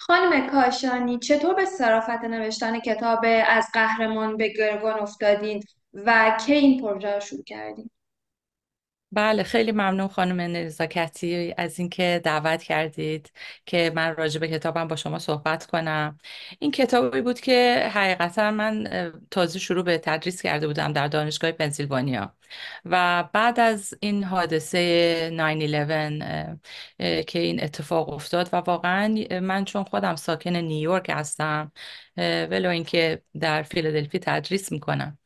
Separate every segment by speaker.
Speaker 1: خانم کاشانی چطور به صرافت نوشتن کتاب از قهرمان به گرگان افتادین و کی این پروژه رو شروع کردین بله خیلی ممنون خانم نزاکتی از اینکه دعوت کردید که من راجع به کتابم با شما صحبت کنم این کتابی بود که حقیقتا من تازه شروع به تدریس کرده بودم در دانشگاه پنسیلوانیا و بعد از این حادثه 9-11 که این اتفاق افتاد و واقعا من چون خودم ساکن نیویورک هستم ولو اینکه در فیلادلفی تدریس میکنم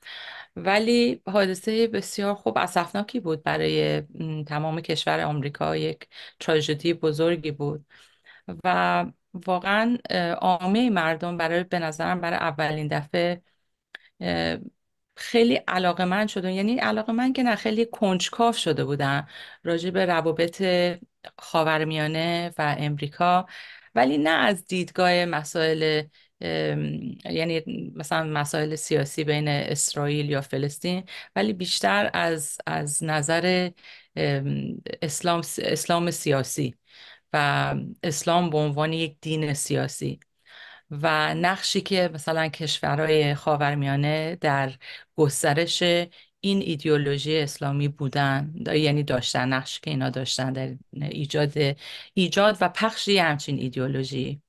Speaker 1: ولی حادثه بسیار خوب اسفناکی بود برای تمام کشور آمریکا یک تراژدی بزرگی بود و واقعا عامه مردم برای به نظرم برای اولین دفعه خیلی علاقه من شدن یعنی علاقه من که نه خیلی کنجکاو شده بودن راجع به روابط خاورمیانه و امریکا ولی نه از دیدگاه مسائل یعنی مثلا مسائل سیاسی بین اسرائیل یا فلسطین ولی بیشتر از, از نظر اسلام, اسلام سیاسی و اسلام به عنوان یک دین سیاسی و نقشی که مثلا کشورهای خاورمیانه در گسترش این ایدئولوژی اسلامی بودن یعنی داشتن نقشی که اینا داشتن در ایجاد ایجاد و پخش همچین ایدئولوژی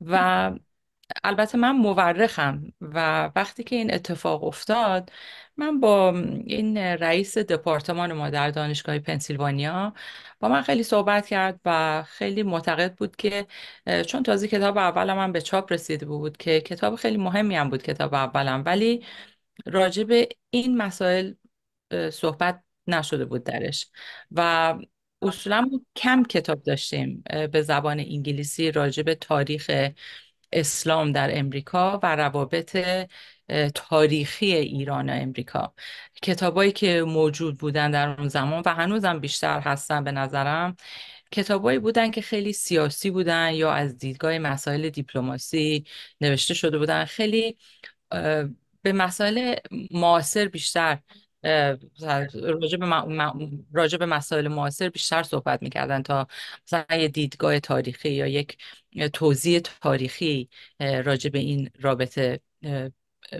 Speaker 1: و البته من مورخم و وقتی که این اتفاق افتاد من با این رئیس دپارتمان ما در دانشگاه پنسیلوانیا با من خیلی صحبت کرد و خیلی معتقد بود که چون تازه کتاب اول من به چاپ رسیده بود که کتاب خیلی مهمی هم بود کتاب اولم ولی راجع به این مسائل صحبت نشده بود درش و اصولا کم کتاب داشتیم به زبان انگلیسی راجع به تاریخ اسلام در امریکا و روابط تاریخی ایران و امریکا کتابایی که موجود بودن در اون زمان و هنوزم بیشتر هستن به نظرم کتابایی بودن که خیلی سیاسی بودن یا از دیدگاه مسائل دیپلماسی نوشته شده بودن خیلی به مسائل معاصر بیشتر راجع به, مسائل معاصر بیشتر صحبت میکردن تا مثلا یه دیدگاه تاریخی یا یک توضیح تاریخی راجع به این رابطه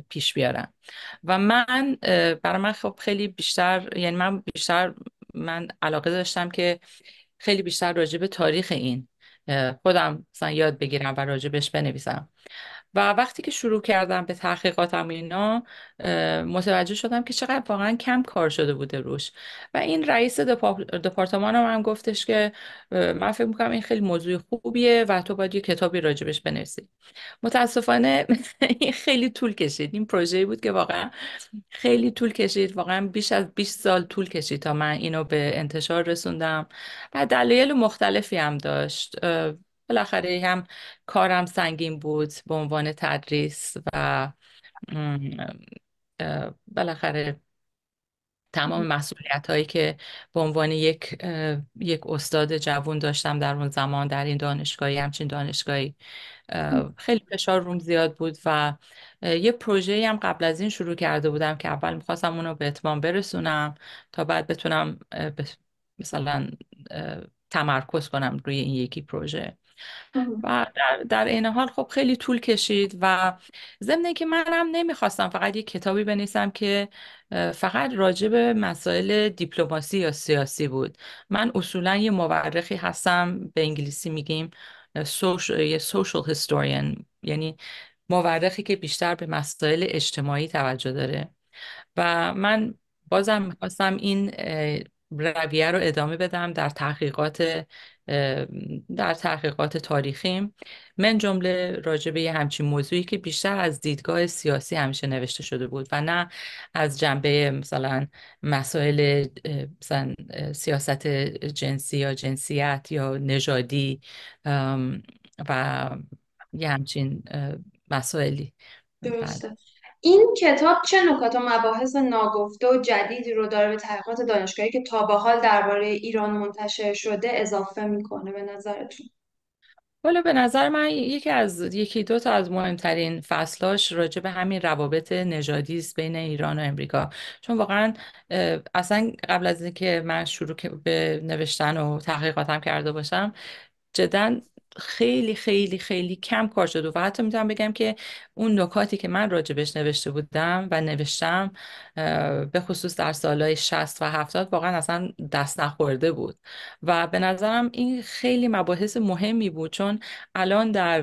Speaker 1: پیش بیارن و من برای من خب خیلی بیشتر یعنی من بیشتر من علاقه داشتم که خیلی بیشتر راجع به تاریخ این خودم مثلا یاد بگیرم و راجبش بنویسم و وقتی که شروع کردم به تحقیقاتم اینا متوجه شدم که چقدر واقعا کم کار شده بوده روش و این رئیس دپارتمانم هم, هم گفتش که من فکر میکنم این خیلی موضوع خوبیه و تو باید یه کتابی راجبش بنویسی متاسفانه این خیلی طول کشید این پروژه بود که واقعا خیلی طول کشید واقعا بیش از 20 سال طول کشید تا من اینو به انتشار رسوندم و دلایل مختلفی هم داشت بالاخره هم کارم سنگین بود به عنوان تدریس و بالاخره تمام مسئولیت هایی که به عنوان یک یک استاد جوون داشتم در اون زمان در این دانشگاهی همچین دانشگاهی خیلی فشار روم زیاد بود و یه پروژه هم قبل از این شروع کرده بودم که اول میخواستم اونو به اتمام برسونم تا بعد بتونم مثلا تمرکز کنم روی این یکی پروژه و در, در این حال خب خیلی طول کشید و ضمن که منم نمیخواستم فقط یک کتابی بنویسم که فقط راجع به مسائل دیپلماسی یا سیاسی بود من اصولا یه مورخی هستم به انگلیسی میگیم سوش یه سوشل هیستوریان یعنی مورخی که بیشتر به مسائل اجتماعی توجه داره و من بازم میخواستم این رویه رو ادامه بدم در تحقیقات در تحقیقات تاریخیم من جمله راجع به همچین موضوعی که بیشتر از دیدگاه سیاسی همیشه نوشته شده بود و نه از جنبه مثلا مسائل مثلا سیاست جنسی یا جنسیت یا نژادی و یه همچین مسائلی بله. درسته این کتاب چه نکات و مباحث ناگفته و جدیدی رو داره به تحقیقات دانشگاهی که تا به حال درباره ایران منتشر شده اضافه میکنه به نظرتون حالا به نظر من یکی از یکی دو تا از مهمترین فصلاش راجع به همین روابط نژادی است بین ایران و امریکا چون واقعا اصلا قبل از اینکه من شروع به نوشتن و تحقیقاتم کرده باشم جدا خیلی خیلی خیلی کم کار شده و حتی میتونم بگم که اون نکاتی که من راجبش نوشته بودم و نوشتم به خصوص در سالهای 60 و 70 واقعا اصلا دست نخورده بود و به نظرم این خیلی مباحث مهمی بود چون الان در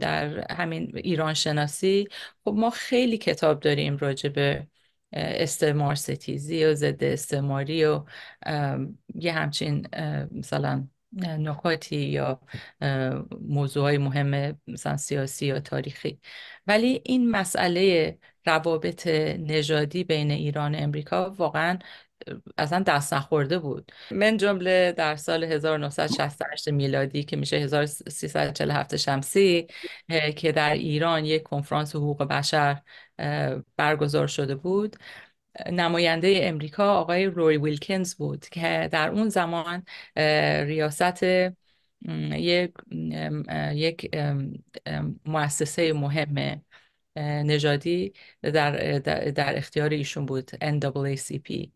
Speaker 1: در همین ایران شناسی خب ما خیلی کتاب داریم راجبه استعمار ستیزی و ضد استعماری و یه همچین مثلا نکاتی یا موضوع مهم مثلا سیاسی یا تاریخی ولی این مسئله روابط نژادی بین ایران و امریکا واقعا اصلا دست نخورده بود من جمله در سال 1968 میلادی که میشه 1347 شمسی که در ایران یک کنفرانس حقوق بشر برگزار شده بود نماینده امریکا آقای روی ویلکنز بود که در اون زمان ریاست یک یک مؤسسه مهم نژادی در, در اختیار ایشون بود NAACP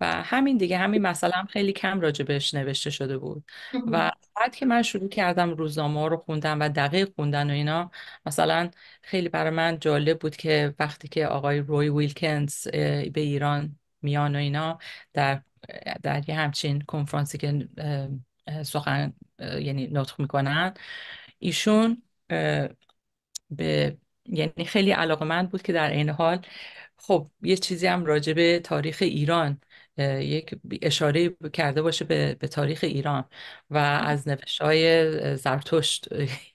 Speaker 1: و همین دیگه همین مثلا خیلی کم راجبش نوشته شده بود و بعد که من شروع کردم روزنامه رو خوندم و دقیق خوندن و اینا مثلا خیلی برای من جالب بود که وقتی که آقای روی ویلکنز به ایران میان و اینا در در یه همچین کنفرانسی که سخن یعنی نطق میکنن ایشون به یعنی خیلی علاقه بود که در این حال خب یه چیزی هم راجع به تاریخ ایران یک اشاره کرده باشه به, به تاریخ ایران و از نوشته های زرتشت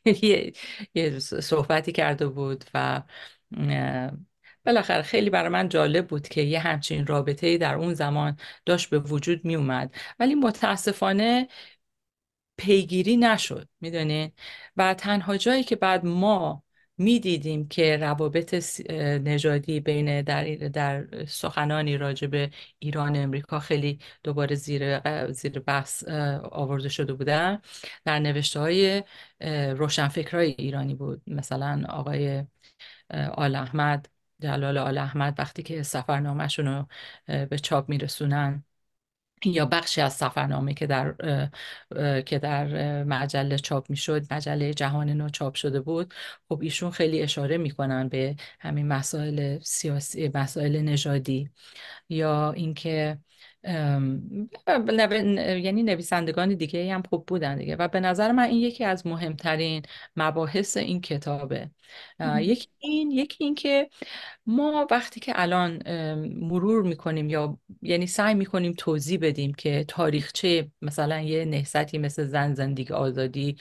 Speaker 1: یه صحبتی کرده بود و بالاخره خیلی برای من جالب بود که یه همچین رابطه در اون زمان داشت به وجود می اومد ولی متاسفانه پیگیری نشد میدونین و تنها جایی که بعد ما دیدیم که روابط نژادی بین در, در سخنانی راجع به ایران امریکا خیلی دوباره زیر, زیر بحث آورده شده بودن در نوشته های روشنفکرهای ایرانی بود مثلا آقای آل احمد جلال آل احمد وقتی که سفرنامهشون رو به چاپ میرسونن یا بخشی از سفرنامه که در که در مجله چاپ میشد مجله جهان نو چاپ شده بود خب ایشون خیلی اشاره میکنن به همین مسائل سیاسی مسائل نژادی یا اینکه یعنی نویسندگان دیگه هم خوب بودن دیگه و به نظر من این یکی از مهمترین مباحث این کتابه یکی این یکی این که ما وقتی که الان مرور میکنیم یا یعنی سعی میکنیم توضیح بدیم که تاریخچه مثلا یه نهضتی مثل زن زندگی آزادی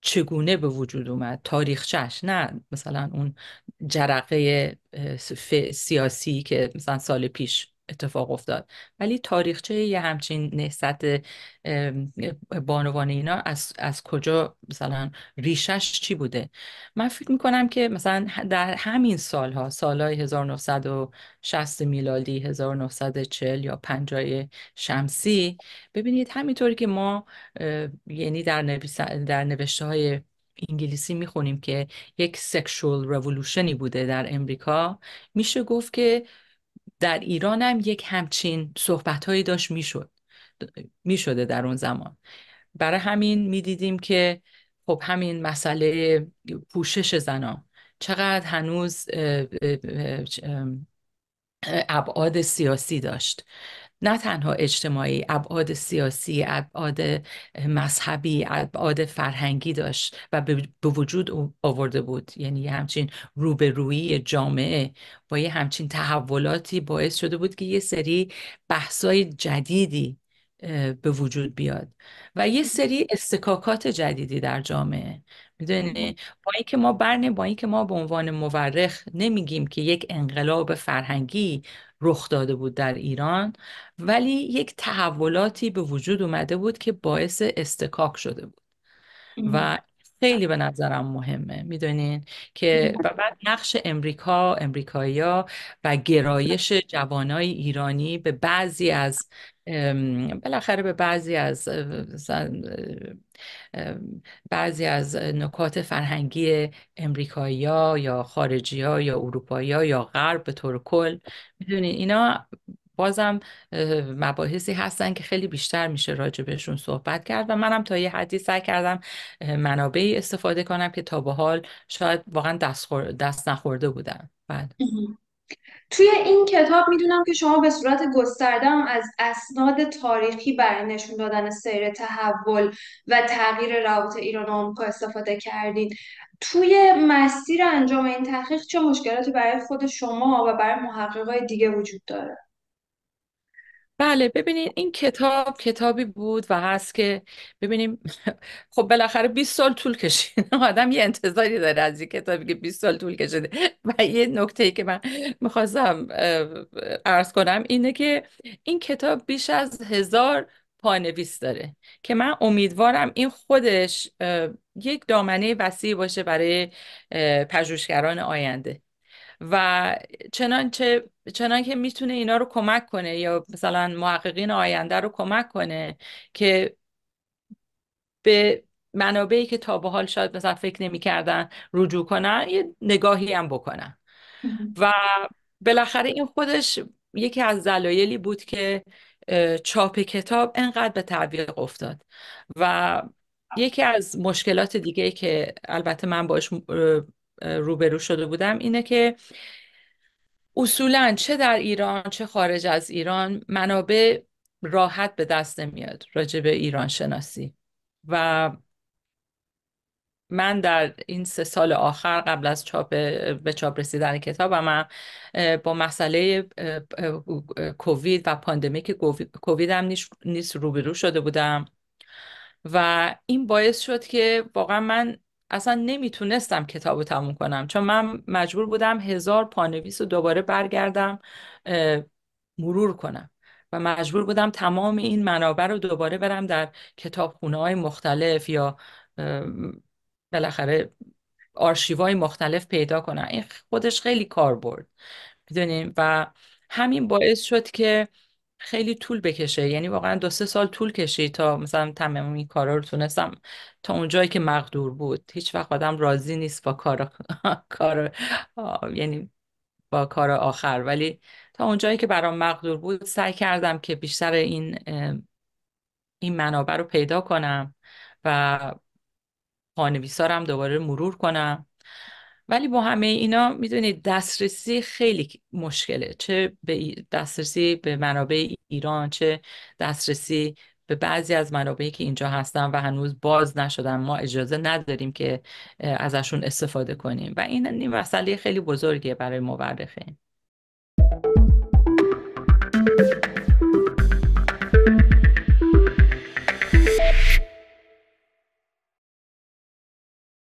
Speaker 1: چگونه به وجود اومد تاریخچهش نه مثلا اون جرقه سیاسی که مثلا سال پیش اتفاق افتاد ولی تاریخچه یه همچین نهست بانوان اینا از, از کجا مثلا ریشش چی بوده من فکر میکنم که مثلا در همین سالها سالهای 1960 میلادی 1940 یا 50 شمسی ببینید همینطوری که ما یعنی در, در نوشته های انگلیسی میخونیم که یک سکشوال رولوشنی بوده در امریکا میشه گفت که در ایران هم یک همچین صحبتهایی داشت میشد میشده در اون زمان برای همین میدیدیم که خب همین مسئله پوشش زنان چقدر هنوز ابعاد سیاسی داشت نه تنها اجتماعی ابعاد سیاسی ابعاد مذهبی ابعاد فرهنگی داشت و به وجود آورده بود یعنی یه همچین روبرویی جامعه با یه همچین تحولاتی باعث شده بود که یه سری بحثای جدیدی به وجود بیاد و یه سری استکاکات جدیدی در جامعه میدونی با اینکه ما برنه با اینکه ما به عنوان مورخ نمیگیم که یک انقلاب فرهنگی رخ داده بود در ایران ولی یک تحولاتی به وجود اومده بود که باعث استکاک شده بود و خیلی به نظرم مهمه میدونین که بعد نقش امریکا امریکایی و گرایش جوانای ایرانی به بعضی از بالاخره به بعضی از بعضی از نکات فرهنگی امریکایی ها یا خارجی ها یا اروپایی ها یا غرب به طور کل میدونین اینا بازم مباحثی هستن که خیلی بیشتر میشه راجع بهشون صحبت کرد و منم تا یه حدی سعی کردم منابعی استفاده کنم که تا به حال شاید واقعا دست, دست نخورده بودن بله توی این کتاب میدونم که شما به صورت گسترده هم از اسناد تاریخی برای نشون دادن سیر تحول و تغییر روابط ایران و آمریکا استفاده کردین توی مسیر انجام این تحقیق چه مشکلاتی برای خود شما و برای محققای دیگه وجود داره بله ببینید این کتاب کتابی بود و هست که ببینیم خب بالاخره 20 سال طول کشید آدم یه انتظاری داره از این کتابی که 20 سال طول کشیده و یه نکته ای که من میخواستم عرض کنم اینه که این کتاب بیش از هزار پانویس داره که من امیدوارم این خودش یک دامنه وسیع باشه برای پژوهشگران آینده و چنان چنان که میتونه اینا رو کمک کنه یا مثلا محققین آینده رو کمک کنه که به منابعی که تا به حال شاید مثلا فکر نمیکردن رجوع کنن یه نگاهی هم بکنن و بالاخره این خودش یکی از دلایلی بود که چاپ کتاب انقدر به تعویق افتاد و یکی از مشکلات دیگه که البته من باش روبرو شده بودم اینه که اصولا چه در ایران چه خارج از ایران منابع راحت به دست نمیاد راجع به ایران شناسی و من در این سه سال آخر قبل از چاپ به چاپ رسیدن کتابم با مسئله کووید و پاندمیک کووید هم نیست روبرو شده بودم و این باعث شد که واقعا من اصلا نمیتونستم کتاب رو تموم کنم چون من مجبور بودم هزار پانویس رو دوباره برگردم مرور کنم و مجبور بودم تمام این منابع رو دوباره برم در خونه های مختلف یا بالاخره آرشیوهای مختلف پیدا کنم این خودش خیلی کار برد میدونیم و همین باعث شد که خیلی طول بکشه یعنی واقعا دو سه سال طول کشید تا مثلا تمام این کارا رو تونستم تا اونجایی که مقدور بود هیچ وقت آدم راضی نیست با کار کار یعنی با کار آخر ولی تا اونجایی که برام مقدور بود سعی کردم که بیشتر این این منابع رو پیدا کنم و پانویسارم دوباره مرور کنم ولی با همه اینا میدونید دسترسی خیلی مشکله چه به دسترسی به منابع ایران چه دسترسی به بعضی از منابعی که اینجا هستن و هنوز باز نشدن ما اجازه نداریم که ازشون استفاده کنیم و این این مسئله خیلی بزرگیه برای مورخین